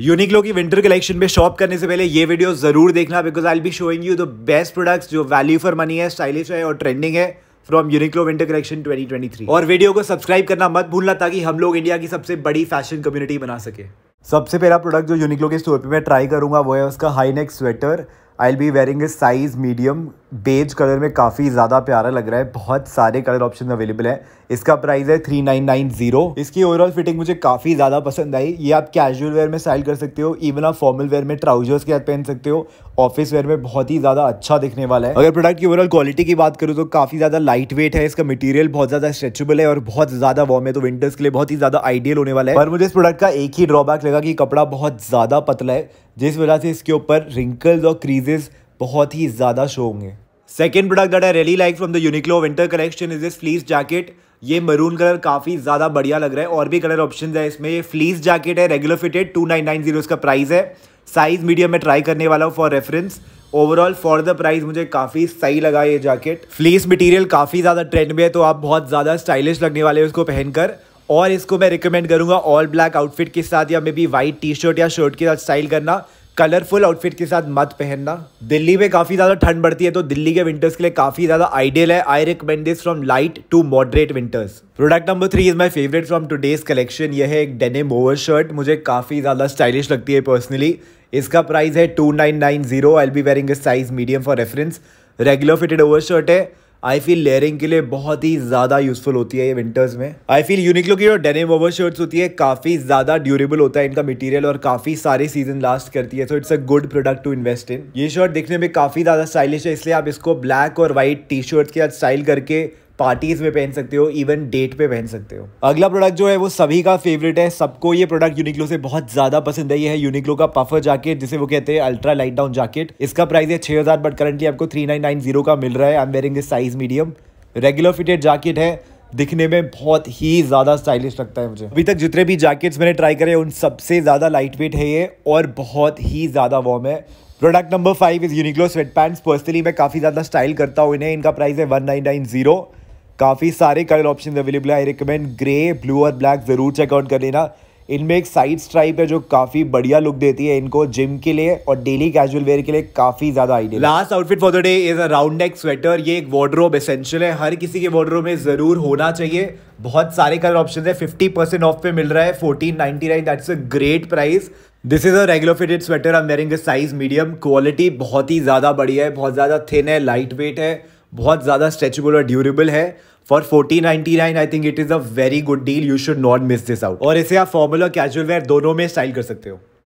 Uniqlo की winter collection पे shop करने से पहले ये वीडियो जरूर देखना because I be showing you the best products जो वैल्यू फॉर मनी है स्टाइलिश है और ट्रेंडिंग है फ्रॉम यूनिक्लो विंटर कलेक्शन 2023 और वीडियो को सब्सक्राइब करना मत भूलना ताकि हम लोग इंडिया की सबसे बड़ी फैशन कम्युनिटी बना सके सबसे पहला प्रोडक्ट जो यूनिक्लो के स्टोर पर मैं ट्राई करूंगा वो है उसका high neck sweater I'll be wearing a size medium beige colour में काफ़ी ज़्यादा प्यारा लग रहा है बहुत सारे कलर ऑप्शन अवेलेबल है इसका प्राइस है थ्री नाइन नाइन जीरो इसकी ओवरऑल फिटिंग मुझे काफ़ी ज़्यादा पसंद आई ये आप कैजुअल वेयर में स्टाइल कर सकते हो इवन आप फॉर्मल वेयर में ट्राउजर्स के साथ पहन सकते हो ऑफिस वेयर में बहुत ही ज़्यादा अच्छा दिखने वाला है अगर प्रोडक्ट की ओवरऑल क्वालिटी की बात करूँ तो काफ़ी ज़्यादा लाइट वेट है इसका मटीरियल बहुत ज़्यादा स्ट्रेचेबल है और बहुत ज़्यादा वार्म है तो विंटर्स के लिए बहुत ही ज़्यादा आइडियल होने वाला है पर मुझे इस प्रोडक्ट का एक ही ड्रॉबैक लगा कि कपड़ा बहुत ज़्यादा पतला है जिस वजह से इसके ऊपर रिंकल्स और क्रीजेस बहुत ही ज़्यादा शो होंगे second product that I really like from the Uniqlo winter collection is this fleece jacket ये मरून कलर काफ़ी ज़्यादा बढ़िया लग रहा है और भी कलर ऑप्शन है इसमें ये फ्लीस जैकेट है regular fitted two nine nine zero इसका प्राइस है साइज़ मीडियम में ट्राई करने वाला हूँ for reference overall for the price मुझे काफ़ी सही लगा ये जैकेट फ्लीस मटीरियल काफ़ी ज़्यादा ट्रेंड में है तो आप बहुत ज़्यादा स्टाइलिश लगने वाले हैं उसको पहनकर और इसको मैं रिकमेंड करूँगा ऑल ब्लैक आउटफिट के साथ या maybe white T shirt या शर्ट के साथ स्टाइल करना कलरफुल आउटफिट के साथ मत पहनना दिल्ली में काफ़ी ज़्यादा ठंड बढ़ती है तो दिल्ली के विंटर्स के लिए काफ़ी ज़्यादा आइडियल है I recommend this from light to moderate winters product number three is my favourite from today's collection यह है एक डेनिम ओवर शर्ट मुझे काफ़ी ज़्यादा स्टाइलिश लगती है पर्सनली इसका प्राइस है two nine nine zero I be wearing size medium for reference regular fitted over shirt है आई फील लेयरिंग के लिए बहुत ही ज़्यादा यूजफुल होती है ये विंटर्स में आई फील यूनिक्लो की जो डेनिम ओवर शर्ट्स होती है काफ़ी ज़्यादा ड्यूरेबल होता है इनका मटेरियल और काफ़ी सारे सीजन लास्ट करती है so it's a good product to invest in ये शर्ट देखने में काफ़ी ज़्यादा स्टाइलिश है इसलिए आप इसको ब्लैक और वाइट टी शर्ट के साथ स्टाइल करके पार्टीज में पहन सकते हो इवन डेट पे पहन सकते हो अगला प्रोडक्ट जो है वो सभी का फेवरेट है सबको ये प्रोडक्ट यूनिक्लो से बहुत ज्यादा पसंद है ये है यूनिक्लो का पफर जैकेट जिसे वो कहते हैं अल्ट्रा लाइट डाउन जैकेट इसका प्राइस है छह हजार बट करंटली आपको थ्री नाइन नाइन जीरो का मिल रहा है I'm wearing this size medium regular fitted jacket है दिखने में बहुत ही ज़्यादा स्टाइलिश लगता है मुझे अभी तक जितने भी जैकेट्स मैंने ट्राई करे उन सबसे ज़्यादा लाइट वेट है ये और बहुत ही ज़्यादा वॉर्म है product number five is Uniqlo sweat pants personally मैं काफ़ी ज़्यादा स्टाइल करता हूँ इन्हें इनका प्राइस है वन नाइन नाइन जीरो काफ़ी सारे कलर ऑप्शन अवेलेबल है आई रिकमेंड ग्रे ब्लू और ब्लैक ज़रूर चेकआउट कर लेना इनमें एक साइड स्ट्राइप है जो काफ़ी बढ़िया लुक देती है इनको जिम के लिए और डेली कैजुअल वेयर के लिए काफ़ी ज़्यादा idea last outfit for the day is a round neck sweater ये एक वार्ड्रोब एसेंशियल है हर किसी के वार्ड्रोब में ज़रूर होना चाहिए बहुत सारे कलर ऑप्शन है फिफ्टी परसेंट ऑफ पे मिल रहा है fourteen ninety nine that's a great price this is a regular fitted sweater I'm wearing size medium quality बहुत ही ज़्यादा बढ़िया है बहुत ज़्यादा थिन है लाइट वेट है बहुत ज़्यादा स्ट्रेचेबल और ड्यूरेबल है for forty ninety nine I think it is a very good deal you should not miss this out और इसे आप फॉर्मल और कैजुअल वेयर दोनों में स्टाइल कर सकते हो